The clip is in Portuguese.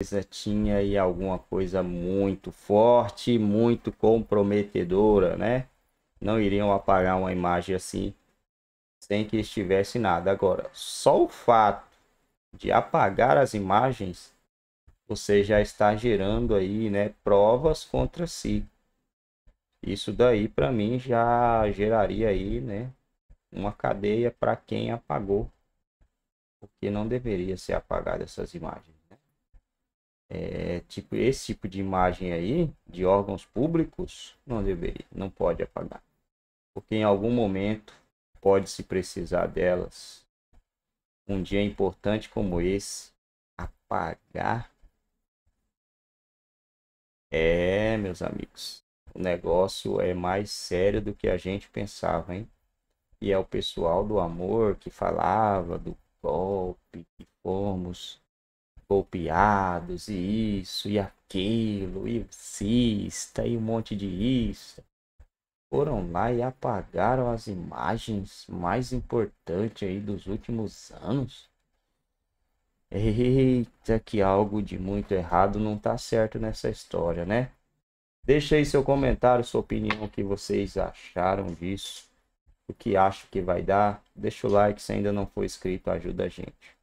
empresa tinha aí alguma coisa muito forte, muito comprometedora, né? Não iriam apagar uma imagem assim sem que estivesse nada. Agora, só o fato de apagar as imagens, você já está gerando aí, né, provas contra si. Isso daí para mim já geraria aí, né, uma cadeia para quem apagou, porque não deveria ser apagada essas imagens é, tipo, esse tipo de imagem aí, de órgãos públicos, não deveria, não pode apagar. Porque em algum momento pode se precisar delas. Um dia importante como esse, apagar. É, meus amigos, o negócio é mais sério do que a gente pensava, hein? E é o pessoal do amor que falava do golpe que fomos golpeados, e isso, e aquilo, e cista, e um monte de isso. Foram lá e apagaram as imagens mais importantes aí dos últimos anos. Eita, que algo de muito errado não tá certo nessa história, né? Deixa aí seu comentário, sua opinião, o que vocês acharam disso, o que acha que vai dar. Deixa o like se ainda não for inscrito, ajuda a gente.